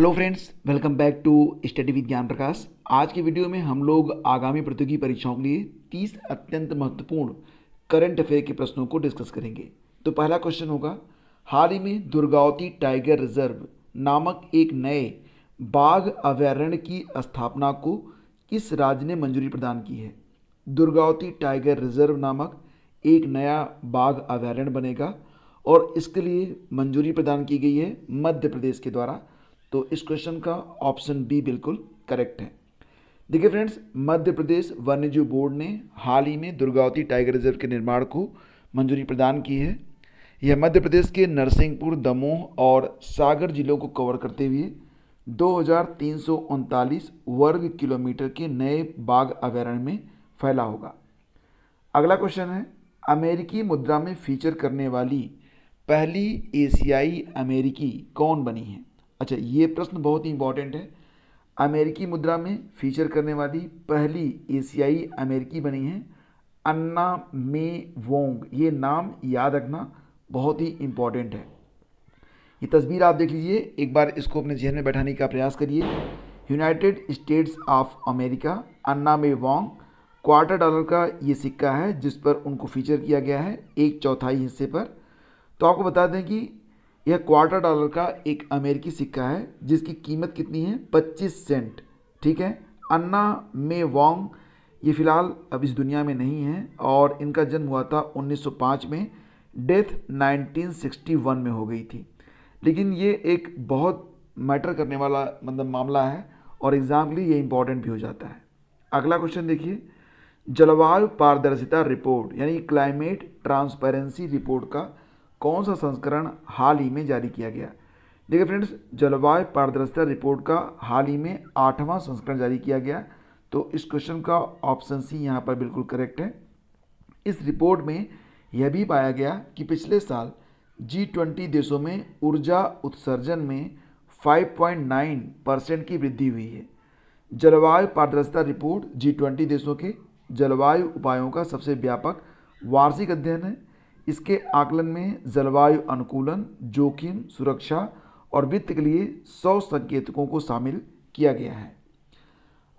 hello friends welcome back to study with Gyan Prakash आज की video में हम लोग आगामी प्रतियोगी परीक्षाओं के लिए तीस अत्यंत महत्वपूर्ण करंट अफेयर के प्रश्नों को डिस्कस करेंगे तो पहला क्वेश्चन होगा हाल ही में दुर्गावती टाइगर रिजर्व नामक एक नए बाघ अभ्यारण्य की स्थापना को किस राज्य ने मंजूरी प्रदान की है दुर्गावती टाइगर रिजर्व नामक एक नया बाघ अभ्यारण्य बनेगा और इसके लिए मंजूरी प्रदान की गई है मध्य प्रदेश के द्वारा तो इस क्वेश्चन का ऑप्शन बी बिल्कुल करेक्ट है देखिए फ्रेंड्स मध्य प्रदेश वन्यजीव बोर्ड ने हाल ही में दुर्गावती टाइगर रिजर्व के निर्माण को मंजूरी प्रदान की है यह मध्य प्रदेश के नरसिंहपुर दमोह और सागर जिलों को कवर करते हुए दो वर्ग किलोमीटर के नए बाघ अभ्यारण्य में फैला होगा अगला क्वेश्चन है अमेरिकी मुद्रा में फीचर करने वाली पहली एशियाई अमेरिकी कौन बनी है अच्छा ये प्रश्न बहुत ही इंपॉर्टेंट है अमेरिकी मुद्रा में फीचर करने वाली पहली एशियाई अमेरिकी बनी है अन्ना मे वोंग ये नाम याद रखना बहुत ही इम्पॉर्टेंट है ये तस्वीर आप देख लीजिए एक बार इसको अपने जहन में बैठाने का प्रयास करिए United States of America Anna May Wong quarter dollar का ये सिक्का है जिस पर उनको फीचर किया गया है एक चौथाई हिस्से पर तो आपको बता दें कि यह क्वार्टर डॉलर का एक अमेरिकी सिक्का है जिसकी कीमत कितनी है 25 सेंट ठीक है अन्ना मे वोंग ये फ़िलहाल अब इस दुनिया में नहीं है और इनका जन्म हुआ था 1905 में डेथ 1961 में हो गई थी लेकिन ये एक बहुत मैटर करने वाला मतलब मामला है और एग्ज़ाम के लिए ये इम्पॉर्टेंट भी हो जाता है अगला क्वेश्चन देखिए जलवायु पारदर्शिता रिपोर्ट यानी क्लाइमेट ट्रांसपेरेंसी रिपोर्ट का कौन सा संस्करण हाल ही में जारी किया गया देखिए फ्रेंड्स जलवायु पारदर्शिता रिपोर्ट का हाल ही में आठवां संस्करण जारी किया गया तो इस क्वेश्चन का ऑप्शन सी यहाँ पर बिल्कुल करेक्ट है इस रिपोर्ट में यह भी पाया गया कि पिछले साल जी ट्वेंटी देशों में ऊर्जा उत्सर्जन में 5.9 परसेंट की वृद्धि हुई है जलवायु पारदर्शिता रिपोर्ट जी ट्वेंटी देशों के जलवायु उपायों का सबसे व्यापक वार्षिक अध्ययन है इसके आकलन में जलवायु अनुकूलन जोखिम सुरक्षा और वित्त के लिए सौ संकेतकों को शामिल किया गया है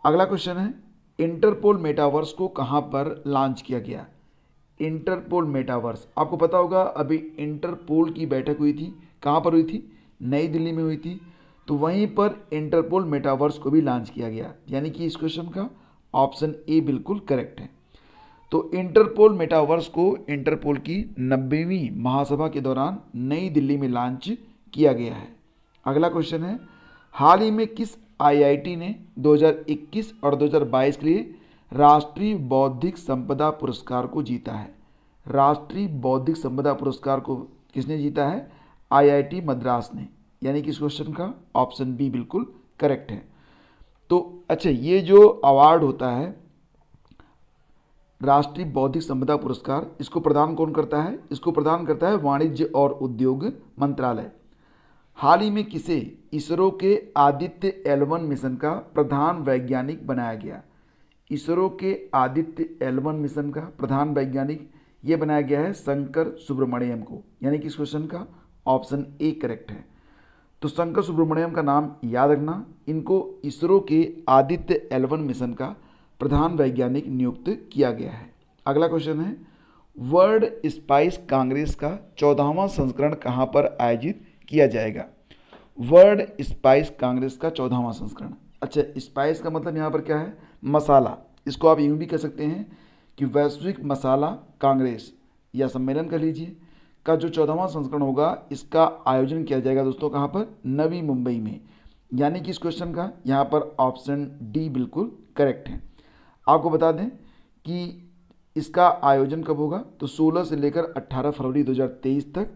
अगला क्वेश्चन है इंटरपोल मेटावर्स को कहाँ पर लॉन्च किया गया इंटरपोल मेटावर्स आपको पता होगा अभी इंटरपोल की बैठक हुई थी कहाँ पर हुई थी नई दिल्ली में हुई थी तो वहीं पर इंटरपोल मेटावर्स को भी लॉन्च किया गया यानी कि इस क्वेश्चन का ऑप्शन ए बिल्कुल करेक्ट है तो इंटरपोल मेटावर्स को इंटरपोल की नब्बेवीं महासभा के दौरान नई दिल्ली में लॉन्च किया गया है अगला क्वेश्चन है हाल ही में किस आईआईटी ने 2021 और 2022 के लिए राष्ट्रीय बौद्धिक संपदा पुरस्कार को जीता है राष्ट्रीय बौद्धिक संपदा पुरस्कार को किसने जीता है आईआईटी मद्रास ने यानी कि इस क्वेश्चन का ऑप्शन बी बिल्कुल करेक्ट है तो अच्छा ये जो अवार्ड होता है राष्ट्रीय बौद्धिक संपदा पुरस्कार इसको प्रदान कौन करता है इसको प्रदान करता है वाणिज्य और उद्योग मंत्रालय हाल ही में किसे इसरो के आदित्य एलवन मिशन का प्रधान वैज्ञानिक बनाया गया इसरो के आदित्य एलवन मिशन का प्रधान वैज्ञानिक ये बनाया गया है शंकर सुब्रमण्यम को यानी कि इस क्वेश्चन का ऑप्शन ए करेक्ट है तो शंकर सुब्रमण्यम का नाम याद रखना इनको इसरो के आदित्य एलवन मिशन का प्रधान वैज्ञानिक नियुक्त किया गया है अगला क्वेश्चन है वर्ल्ड स्पाइस कांग्रेस का चौदहवां संस्करण कहाँ पर आयोजित किया जाएगा वर्ल्ड स्पाइस कांग्रेस का चौदहवा संस्करण अच्छा स्पाइस का मतलब यहाँ पर क्या है मसाला इसको आप यूँ भी कह सकते हैं कि वैश्विक मसाला कांग्रेस या सम्मेलन कर लीजिए का जो चौदहवा संस्करण होगा इसका आयोजन किया जाएगा दोस्तों कहाँ पर नवी मुंबई में यानी कि इस क्वेश्चन का यहाँ पर ऑप्शन डी बिल्कुल करेक्ट है आपको बता दें कि इसका आयोजन कब होगा तो 16 से लेकर 18 फरवरी 2023 तक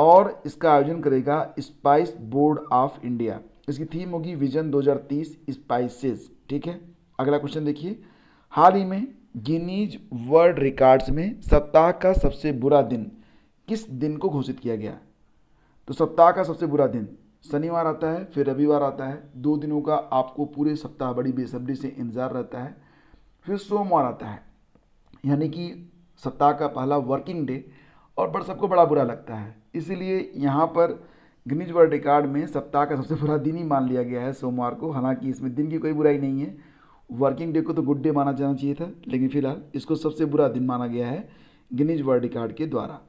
और इसका आयोजन करेगा स्पाइस बोर्ड ऑफ इंडिया इसकी थीम होगी विजन 2030 स्पाइसेस ठीक है अगला क्वेश्चन देखिए हाल ही में गिनीज वर्ल्ड रिकॉर्ड्स में सप्ताह का सबसे बुरा दिन किस दिन को घोषित किया गया तो सप्ताह का सबसे बुरा दिन शनिवार आता है फिर रविवार आता है दो दिनों का आपको पूरे सप्ताह बड़ी बेसब्री से इंतज़ार रहता है फिर सोमवार आता है यानी कि सप्ताह का पहला वर्किंग डे और पर सबको बड़ा बुरा लगता है इसीलिए यहाँ पर गिनीज वर्ल्ड रिकॉर्ड में सप्ताह का सबसे बुरा दिन ही मान लिया गया है सोमवार को हालांकि इसमें दिन की कोई बुराई नहीं है वर्किंग डे को तो गुड डे माना जाना चाहिए था लेकिन फिलहाल इसको सबसे बुरा दिन माना गया है गिनीज वर्ल्ड रिकॉर्ड के द्वारा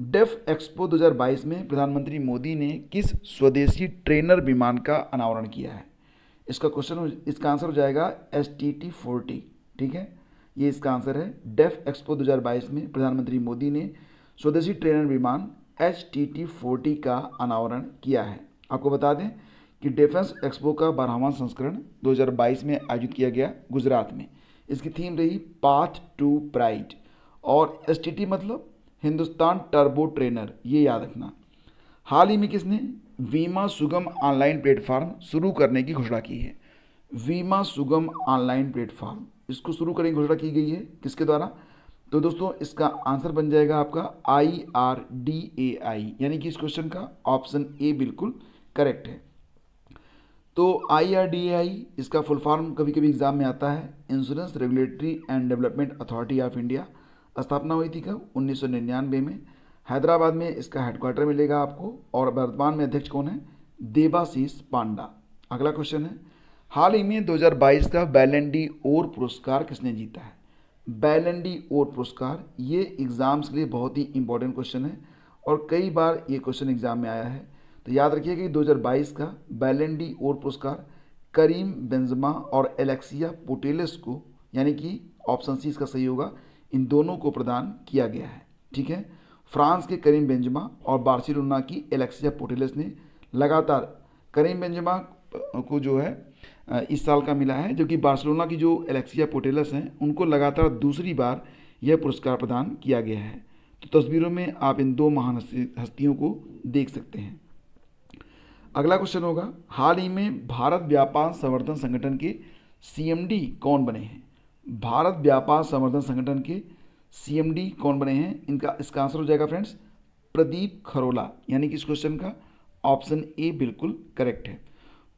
डेफ एक्सपो 2022 में प्रधानमंत्री मोदी ने किस स्वदेशी ट्रेनर विमान का अनावरण किया है इसका क्वेश्चन इसका आंसर हो जाएगा एस टी टी फोर्टी ठीक है ये इसका आंसर है डेफ एक्सपो 2022 में प्रधानमंत्री मोदी ने स्वदेशी ट्रेनर विमान एच टी टी फोर्टी का अनावरण किया है आपको बता दें कि डिफेंस एक्सपो का बारहवां संस्करण 2022 में आयोजित किया गया गुजरात में इसकी थीम रही पाथ टू प्राइड और एस टी टी मतलब हिंदुस्तान टर्बो ट्रेनर ये याद रखना हाल ही में किसने वीमा सुगम ऑनलाइन प्लेटफॉर्म शुरू करने की घोषणा की है वीमा सुगम ऑनलाइन प्लेटफॉर्म इसको शुरू करने की घोषणा की गई है किसके द्वारा तो दोस्तों इसका आंसर बन जाएगा आपका आई आर डी ए आई यानी कि इस क्वेश्चन का ऑप्शन ए बिल्कुल करेक्ट है तो आई आर डी ए आई इसका फुल फॉर्म कभी कभी एग्जाम में आता है insurance regulatory and development authority of India स्थापना हुई थी कब उन्नीस में हैदराबाद में इसका हेडक्वार्टर मिलेगा आपको और वर्तमान में अध्यक्ष कौन है देवाशीष पांडा अगला क्वेश्चन है हाल ही में 2022 का बैलेंडी और पुरस्कार किसने जीता है बैलेंडी और पुरस्कार ये एग्ज़ाम्स के लिए बहुत ही इंपॉर्टेंट क्वेश्चन है और कई बार ये क्वेश्चन एग्ज़ाम में आया है तो याद रखिए कि 2022 का बैलेंडी और पुरस्कार करीम बेंजमा और एलेक्सिया पोटेलस को यानी कि ऑप्शन सी इसका सही होगा इन दोनों को प्रदान किया गया है ठीक है फ्रांस के करीम बेंजमा और बार्सिलोना की एलेक्सिया पोटेलस ने लगातार करीम बेंजमा को जो है इस साल का मिला है जबकि बार्सिलोना की जो एलेक्सिया पोटेलस हैं उनको लगातार दूसरी बार यह पुरस्कार प्रदान किया गया है तो तस्वीरों में आप इन दो महान हस्तियों को देख सकते हैं अगला क्वेश्चन होगा हाल ही में भारत व्यापार संवर्धन संगठन के सीएमडी कौन बने हैं भारत व्यापार संवर्धन संगठन के सीएमडी कौन बने हैं इनका इसका आंसर हो जाएगा फ्रेंड्स प्रदीप खरोला यानी कि इस क्वेश्चन का ऑप्शन ए बिल्कुल करेक्ट है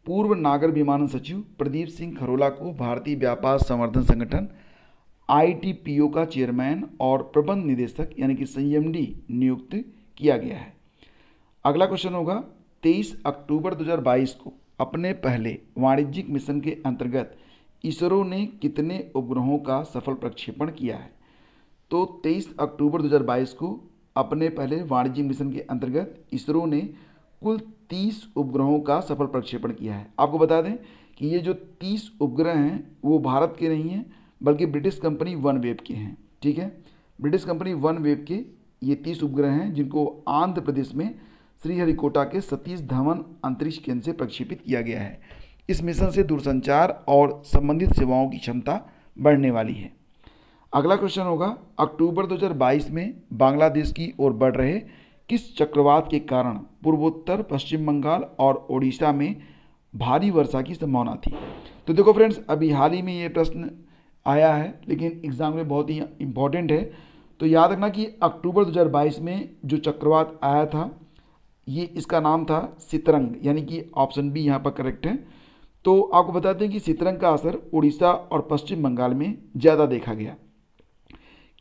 पूर्व नागर विमानन सचिव प्रदीप सिंह खरोला को भारतीय व्यापार संवर्धन संगठन आईटीपीओ का चेयरमैन और प्रबंध निदेशक यानी कि सीएमडी नियुक्त किया गया है अगला क्वेश्चन होगा 23 अक्टूबर 2022 को अपने पहले वाणिज्यिक मिशन के अंतर्गत इसरो ने कितने उपग्रहों का सफल प्रक्षेपण किया है तो 23 अक्टूबर 2022 को अपने पहले वाणिज्यिक मिशन के अंतर्गत इसरो ने कुल तीस उपग्रहों का सफल प्रक्षेपण किया है आपको बता दें कि ये जो तीस उपग्रह हैं वो भारत के नहीं हैं बल्कि ब्रिटिश कंपनी वन वेब के हैं ठीक है ब्रिटिश कंपनी वन वेब के ये तीस उपग्रह हैं जिनको आंध्र प्रदेश में श्रीहरिकोटा के सतीश धवन अंतरिक्ष केंद्र से प्रक्षेपित किया गया है इस मिशन से दूरसंचार और संबंधित सेवाओं की क्षमता बढ़ने वाली है अगला क्वेश्चन होगा अक्टूबर 2022 में बांग्लादेश की ओर बढ़ रहे किस चक्रवात के कारण पूर्वोत्तर पश्चिम बंगाल और ओडिशा में भारी वर्षा की संभावना थी तो देखो फ्रेंड्स अभी हाल ही में ये प्रश्न आया है लेकिन एग्ज़ाम में बहुत ही इम्पॉर्टेंट है तो याद रखना कि अक्टूबर 2022 में जो चक्रवात आया था ये इसका नाम था सितरंग यानी कि ऑप्शन बी यहाँ पर करेक्ट है तो आपको बताते हैं कि सितरंग का असर उड़ीसा और पश्चिम बंगाल में ज़्यादा देखा गया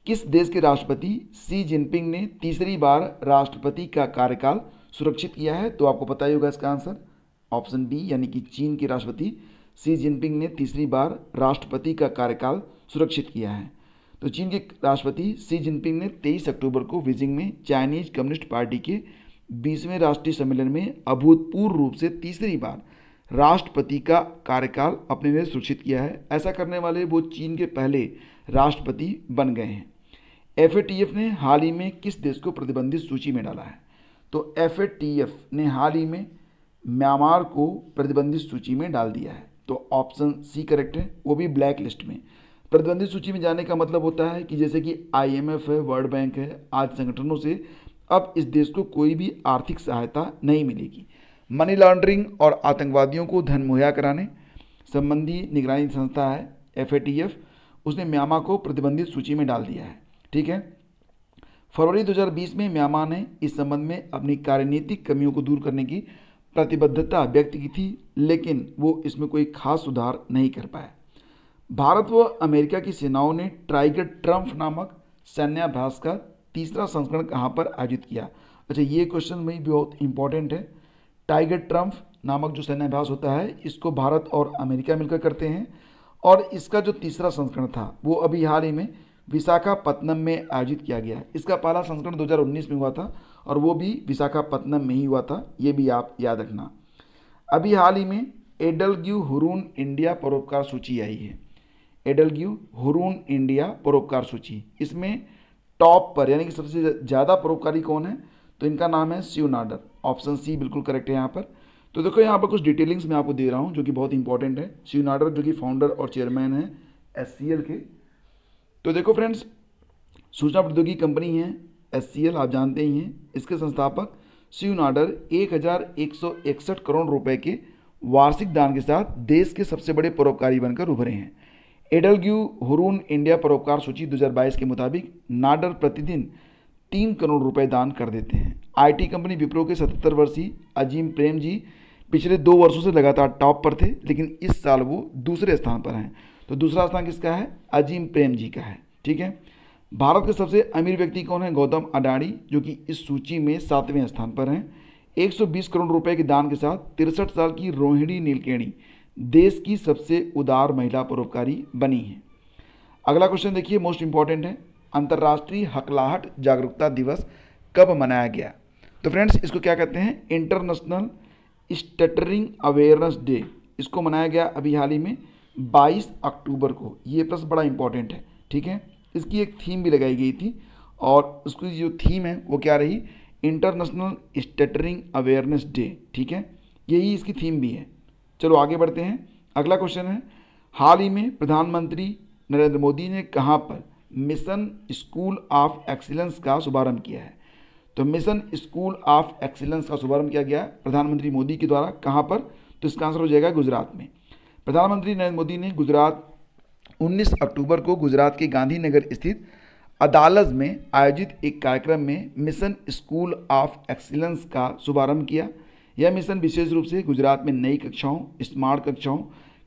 किस देश के राष्ट्रपति सी जिनपिंग ने तीसरी बार राष्ट्रपति का कार्यकाल सुरक्षित किया है तो आपको पता ही होगा इसका आंसर ऑप्शन बी यानी कि चीन के राष्ट्रपति सी जिनपिंग ने तीसरी बार राष्ट्रपति का कार्यकाल सुरक्षित किया है तो चीन के राष्ट्रपति सी जिनपिंग ने 23 अक्टूबर को बीजिंग में चाइनीज कम्युनिस्ट पार्टी के बीसवें राष्ट्रीय सम्मेलन में अभूतपूर्व रूप से तीसरी बार राष्ट्रपति का कार्यकाल अपने लिए सुरक्षित किया है ऐसा करने वाले वो चीन के पहले राष्ट्रपति बन गए हैं एफ ने हाल ही में किस देश को प्रतिबंधित सूची में डाला है तो एफ ने हाल ही में म्यांमार को प्रतिबंधित सूची में डाल दिया है तो ऑप्शन सी करेक्ट है वो भी ब्लैक लिस्ट में प्रतिबंधित सूची में जाने का मतलब होता है कि जैसे कि आईएमएफ है वर्ल्ड बैंक है आज संगठनों से अब इस देश को कोई भी आर्थिक सहायता नहीं मिलेगी मनी लॉन्ड्रिंग और आतंकवादियों को धन मुहैया कराने संबंधी निगरानी संस्था है एफ उसने म्यांमार को प्रतिबंधित सूची में डाल दिया है ठीक है फरवरी 2020 में म्यांमार ने इस संबंध में अपनी कार्यनीतिक कमियों को दूर करने की प्रतिबद्धता व्यक्त की थी लेकिन वो इसमें कोई खास सुधार नहीं कर पाया भारत व अमेरिका की सेनाओं ने ट्राइगर ट्रम्प नामक सैन्याभ्यास का तीसरा संस्करण कहाँ पर आयोजित किया अच्छा ये क्वेश्चन भी बहुत इंपॉर्टेंट है टाइगर ट्रम्प नामक जो सैन्याभ्यास होता है इसको भारत और अमेरिका मिलकर करते हैं और इसका जो तीसरा संस्करण था वो अभी हाल ही में विशाखापत्नम में आयोजित किया गया है इसका पहला संस्करण 2019 में हुआ था और वो भी विशाखापत्नम में ही हुआ था ये भी आप याद रखना अभी हाल ही में एडलग्यू हुरून इंडिया परोपकार सूची आई है एडलग्यू हुरून इंडिया परोपकार सूची इसमें टॉप पर यानी कि सबसे ज़्यादा परोपकारी कौन है तो इनका नाम है शिव नाडर ऑप्शन सी बिल्कुल करेक्ट है यहाँ पर तो देखो यहाँ पर कुछ डिटेलिंग्स मैं आपको दे रहा हूँ जो कि बहुत इंपॉर्टेंट है शिव नाडर जो कि फाउंडर और चेयरमैन है एस के तो देखो फ्रेंड्स सूचना प्रौद्योगिकी कंपनी है एस आप जानते ही हैं इसके संस्थापक शिव नाडर एक करोड़ रुपए के वार्षिक दान के साथ देश के सबसे बड़े परोपकारी बनकर उभरे हैं एडलग्यू हुरून इंडिया परोपकार सूची 2022 के मुताबिक नाडर प्रतिदिन तीन करोड़ रुपए दान कर देते हैं आईटी कंपनी विप्रो के 77 वर्षीय अजीम प्रेम जी पिछले दो वर्षों से लगातार टॉप पर थे लेकिन इस साल वो दूसरे स्थान पर हैं तो दूसरा स्थान किसका है अजीम प्रेम जी का है ठीक है भारत के सबसे अमीर व्यक्ति कौन है गौतम अडाणी जो कि इस सूची में सातवें स्थान पर हैं 120 करोड़ रुपए के दान के साथ तिरसठ साल की रोहिणी नीलकेणी देश की सबसे उदार महिला परोपकारी बनी है अगला क्वेश्चन देखिए मोस्ट इंपॉर्टेंट है अंतर्राष्ट्रीय हकलाहट जागरूकता दिवस कब मनाया गया तो फ्रेंड्स इसको क्या कहते हैं इंटरनेशनल स्टटरिंग अवेयरनेस डे इसको मनाया गया अभी हाल ही में 22 अक्टूबर को ये प्रश्न बड़ा इंपॉर्टेंट है ठीक है इसकी एक थीम भी लगाई गई थी और उसकी जो थीम है वो क्या रही इंटरनेशनल स्टेटरिंग अवेयरनेस डे ठीक है यही इसकी थीम भी है चलो आगे बढ़ते हैं अगला क्वेश्चन है हाल ही में प्रधानमंत्री नरेंद्र मोदी ने कहाँ पर मिशन स्कूल ऑफ एक्सीलेंस का शुभारंभ किया है तो मिशन स्कूल ऑफ एक्सीलेंस का शुभारंभ किया गया प्रधानमंत्री मोदी के द्वारा कहाँ पर तो इसका आंसर हो जाएगा गुजरात में प्रधानमंत्री नरेंद्र मोदी ने गुजरात 19 अक्टूबर को गुजरात के गांधीनगर स्थित अदालत में आयोजित एक कार्यक्रम में मिशन स्कूल ऑफ एक्सीलेंस का शुभारंभ किया यह मिशन विशेष रूप से गुजरात में नई कक्षाओं स्मार्ट कक्षाओं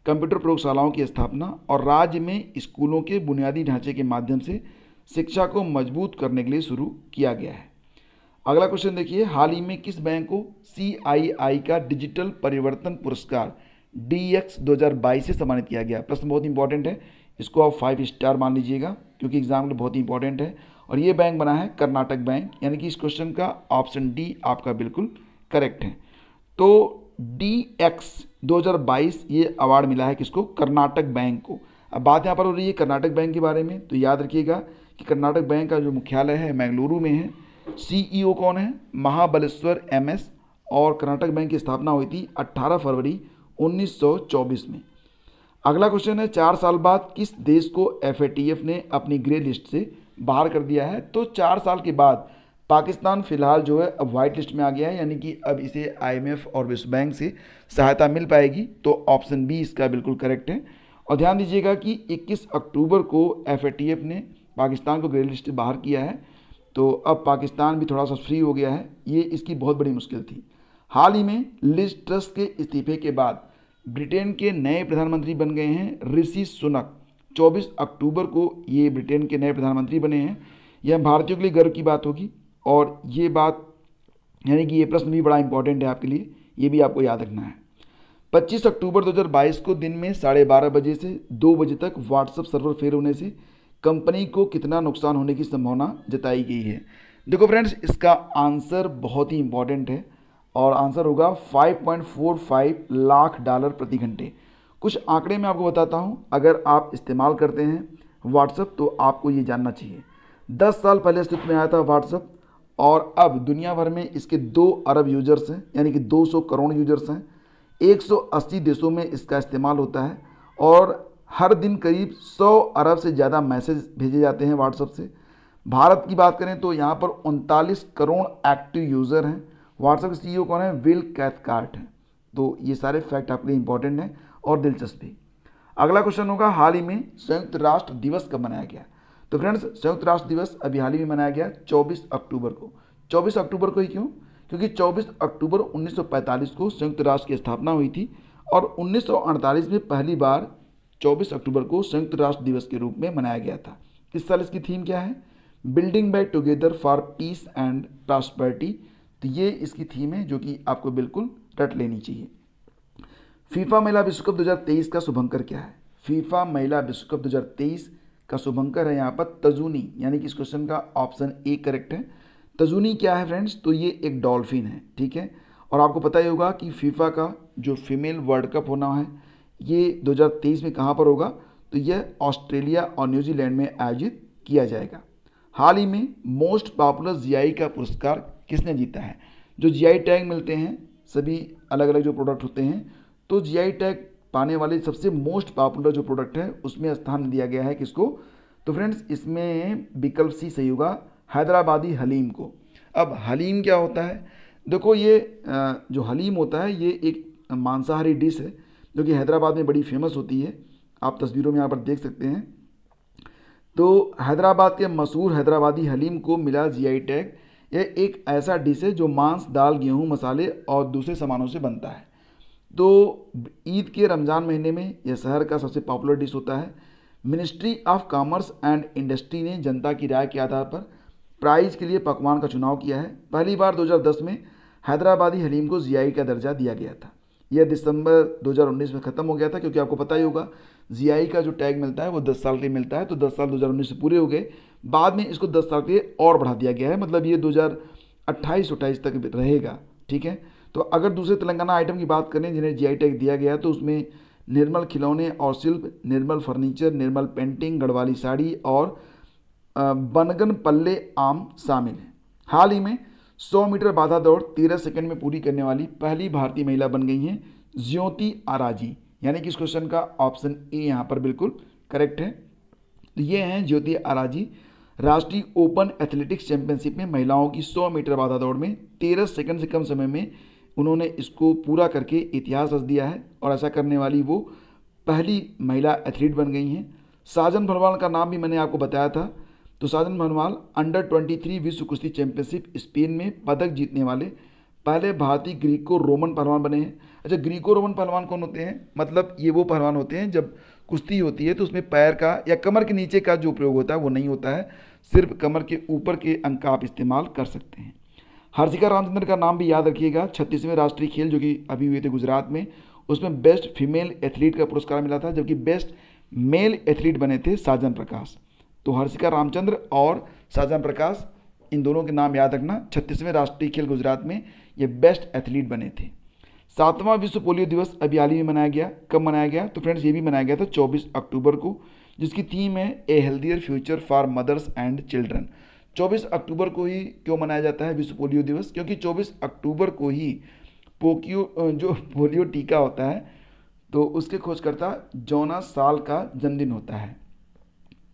कंप्यूटर प्रयोगशालाओं की स्थापना और राज्य में स्कूलों के बुनियादी ढांचे के माध्यम से शिक्षा को मजबूत करने के लिए शुरू किया गया है अगला क्वेश्चन देखिए हाल ही में किस बैंक को सी का डिजिटल परिवर्तन पुरस्कार डी एक्स दो से सम्मानित किया गया प्रश्न बहुत इंपॉर्टेंट है इसको आप फाइव स्टार मान लीजिएगा क्योंकि एग्जाम के लिए बहुत ही इंपॉर्टेंट है और ये बैंक बना है कर्नाटक बैंक यानी कि इस क्वेश्चन का ऑप्शन डी आपका बिल्कुल करेक्ट है तो डी एक्स बाईस ये अवार्ड मिला है किसको कर्नाटक बैंक को अब बात यहाँ पर हो रही है कर्नाटक बैंक के बारे में तो याद रखिएगा कि कर्नाटक बैंक का जो मुख्यालय है मैंगलुरु में है सीईओ e कौन है महाबलेश्वर एमएस और कर्नाटक बैंक की स्थापना हुई थी 18 फरवरी 1924 में अगला क्वेश्चन है चार साल बाद किस देश को एफ ने अपनी ग्रे लिस्ट से बाहर कर दिया है तो चार साल के बाद पाकिस्तान फिलहाल जो है अब वाइट लिस्ट में आ गया है यानी कि अब इसे आईएमएफ और विश्व बैंक से सहायता मिल पाएगी तो ऑप्शन बी इसका बिल्कुल करेक्ट है और ध्यान दीजिएगा कि 21 अक्टूबर को एफ ने पाकिस्तान को ग्रे लिस्ट से बाहर किया है तो अब पाकिस्तान भी थोड़ा सा फ्री हो गया है ये इसकी बहुत बड़ी मुश्किल थी हाल ही में लिज ट्रस्ट के इस्तीफे के बाद ब्रिटेन के नए प्रधानमंत्री बन गए हैं ऋषि सुनक 24 अक्टूबर को ये ब्रिटेन के नए प्रधानमंत्री बने हैं यह भारतीयों के लिए गर्व की बात होगी और ये बात यानी कि ये प्रश्न भी बड़ा इंपॉर्टेंट है आपके लिए ये भी आपको याद रखना है 25 अक्टूबर 2022 को दिन में साढ़े बारह बजे से दो बजे तक व्हाट्सअप सर्वर फेल होने से कंपनी को कितना नुकसान होने की संभावना जताई गई है देखो फ्रेंड्स इसका आंसर बहुत ही इंपॉर्टेंट है और आंसर होगा 5.45 लाख डॉलर प्रति घंटे कुछ आंकड़े मैं आपको बताता हूँ अगर आप इस्तेमाल करते हैं व्हाट्सअप तो आपको ये जानना चाहिए 10 साल पहले अस्तित्व में आया था व्हाट्सअप और अब दुनिया भर में इसके दो अरब यूजर्स हैं यानी कि 200 करोड़ यूजर्स हैं 180 देशों में इसका इस्तेमाल होता है और हर दिन करीब सौ अरब से ज़्यादा मैसेज भेजे जाते हैं व्हाट्सअप से भारत की बात करें तो यहाँ पर उनतालीस करोड़ एक्टिव यूज़र हैं व्हाट्सएप के सीईओ e कौन है विल कैथकार्ट है तो ये सारे फैक्ट आपके लिए इंपॉर्टेंट हैं और दिलचस्प भी अगला क्वेश्चन होगा हाल ही में संयुक्त राष्ट्र दिवस कब मनाया गया तो फ्रेंड्स संयुक्त राष्ट्र दिवस अभी हाल ही में मनाया गया 24 अक्टूबर को 24 अक्टूबर को ही क्यों क्योंकि 24 अक्टूबर 1945 को संयुक्त राष्ट्र की स्थापना हुई थी और 1948 में पहली बार 24 अक्टूबर को संयुक्त राष्ट्र दिवस के रूप में मनाया गया था इस साल इसकी थीम क्या है building by together for peace and prosperity तो ये इसकी थीम है जो कि आपको बिल्कुल रट लेनी चाहिए फीफा महिला विश्व कप 2023 का शुभंकर क्या है फीफा महिला विश्व कप 2023 का शुभंकर है यहाँ पर तजूनी यानी कि इस क्वेश्चन का ऑप्शन ए करेक्ट है तजूनी क्या है फ्रेंड्स तो ये एक डॉल्फिन है ठीक है और आपको पता ही होगा कि फीफा का जो फीमेल वर्ल्ड कप होना है ये 2023 में कहाँ पर होगा तो यह ऑस्ट्रेलिया और न्यूजीलैंड में आयोजित किया जाएगा हाल ही में मोस्ट पॉपुलर जियाई का पुरस्कार किसने जीता है जो जीआई टैग मिलते हैं सभी अलग अलग जो प्रोडक्ट होते हैं तो जीआई टैग पाने वाले सबसे मोस्ट पॉपुलर जो प्रोडक्ट है उसमें स्थान दिया गया है किसको तो फ्रेंड्स इसमें विकल्प सी सही होगा हैदराबादी हलीम को अब हलीम क्या होता है देखो ये जो हलीम होता है ये एक मांसाहारी डिश है जो कि हैदराबाद में बड़ी फेमस होती है आप तस्वीरों में यहाँ पर देख सकते हैं तो हैदराबाद के मशहूर हैदराबादी हलीम को मिला जीआई टैग यह एक ऐसा डिश है जो मांस दाल गेहूँ मसाले और दूसरे सामानों से बनता है तो ईद के रमज़ान महीने में यह शहर का सबसे पॉपुलर डिश होता है ministry of commerce and industry ने जनता की राय के आधार पर प्राइज़ के लिए पकवान का चुनाव किया है पहली बार 2010 में हैदराबादी हलीम को जियाई का दर्जा दिया गया था यह दिसंबर 2019 में ख़त्म हो गया था क्योंकि आपको पता ही होगा जीआई e का जो टैग मिलता है वो दस साल के लिए मिलता है तो दस साल 2019 से पूरे हो गए बाद में इसको दस साल के लिए और बढ़ा दिया गया है मतलब ये दो हज़ार अट्ठाईस अट्ठाईस तक रहेगा ठीक है तो अगर दूसरे तेलंगाना आइटम की बात करें जिन्हें जी टैग e दिया गया है तो उसमें निर्मल खिलौने और शिल्प निर्मल फर्नीचर निर्मल पेंटिंग गढ़वाली साड़ी और बनगन पल्ले आम शामिल हैं हाल ही में 100 मीटर बाधा दौड़ 13 सेकंड में पूरी करने वाली पहली भारतीय महिला बन गई हैं ज्योति आराजी यानी कि इस क्वेश्चन का ऑप्शन ए यहाँ पर बिल्कुल करेक्ट है तो ये हैं ज्योति आराजी राष्ट्रीय ओपन एथलेटिक्स चैंपियनशिप में महिलाओं की 100 मीटर बाधा दौड़ में 13 सेकंड से कम समय में उन्होंने इसको पूरा करके इतिहास रच दिया है और ऐसा करने वाली वो पहली महिला एथलीट बन गई हैं साजन भरवाल का नाम भी मैंने आपको बताया था तो साजन भरवाल अंडर 23 विश्व कुश्ती चैंपियनशिप स्पेन में पदक जीतने वाले पहले भारतीय ग्रीक को रोमन पहलवान बने हैं अच्छा ग्रीको रोमन पहलवान कौन होते हैं मतलब ये वो पहलवान होते हैं जब कुश्ती होती है तो उसमें पैर का या कमर के नीचे का जो प्रयोग होता है वो नहीं होता है सिर्फ कमर के ऊपर के अंक का आप इस्तेमाल कर सकते हैं हर्षिका रामचंद्र का नाम भी याद रखिएगा छत्तीसवें राष्ट्रीय खेल जो कि अभी हुए थे गुजरात में उसमें बेस्ट फीमेल एथलीट का पुरस्कार मिला था जबकि बेस्ट मेल एथलीट बने थे साजन प्रकाश तो हर्षिका रामचंद्र और साजन प्रकाश इन दोनों के नाम याद रखना छत्तीसवें राष्ट्रीय खेल गुजरात में ये बेस्ट एथलीट बने थे सातवां विश्व पोलियो दिवस अभी हाल ही में मनाया गया कब मनाया गया तो फ्रेंड्स ये भी मनाया गया था 24 अक्टूबर को जिसकी थीम है a healthier future for mothers and children 24 अक्टूबर को ही क्यों मनाया जाता है विश्व पोलियो दिवस क्योंकि 24 अक्टूबर को ही पोकियो जो पोलियो टीका होता है तो उसके खोजकर्ता जोना साल का जन्मदिन होता है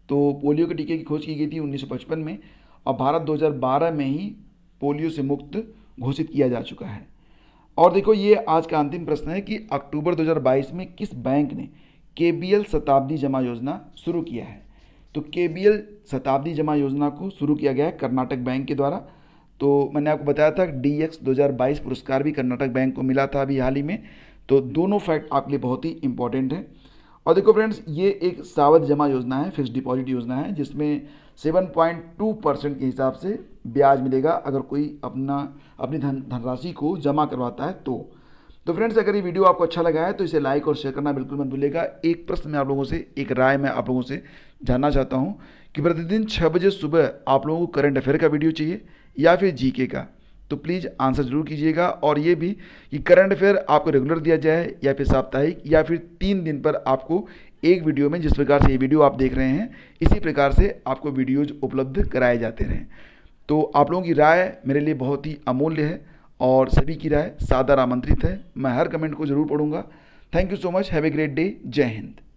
तो पोलियो के टीके की खोज की गई थी 1955 में और भारत 2012 में ही पोलियो से मुक्त घोषित किया जा चुका है और देखो ये आज का अंतिम प्रश्न है कि अक्टूबर 2022 में किस बैंक ने के शताब्दी जमा योजना शुरू किया है तो के शताब्दी जमा योजना को शुरू किया गया है कर्नाटक बैंक के द्वारा तो मैंने आपको बताया था डी एक्स पुरस्कार भी कर्नाटक बैंक को मिला था अभी हाल ही में तो दोनों फैक्ट आपके लिए बहुत ही इंपॉर्टेंट है और देखो फ्रेंड्स ये एक सावध जमा योजना है फिक्स डिपॉजिट योजना है जिसमें सेवन पॉइंट टू परसेंट के हिसाब से ब्याज मिलेगा अगर कोई अपना अपनी धन धनराशि को जमा करवाता है तो तो फ्रेंड्स अगर ये वीडियो आपको अच्छा लगा है तो इसे लाइक और शेयर करना बिल्कुल मत भूलेगा एक प्रश्न मैं आप लोगों से एक राय मैं आप लोगों से जानना चाहता हूँ कि प्रतिदिन छः बजे सुबह आप लोगों को करंट अफेयर का वीडियो चाहिए या फिर जी का तो प्लीज़ आंसर जरूर कीजिएगा और ये भी कि करंट अफेयर आपको रेगुलर दिया जाए या फिर साप्ताहिक या फिर तीन दिन पर आपको एक वीडियो में जिस प्रकार से ये वीडियो आप देख रहे हैं इसी प्रकार से आपको वीडियोज उपलब्ध कराए जाते रहें तो आप लोगों की राय मेरे लिए बहुत ही अमूल्य है और सभी की राय सादर आमंत्रित है मैं हर कमेंट को ज़रूर पढ़ूंगा thank you so much have a great day Jai Hind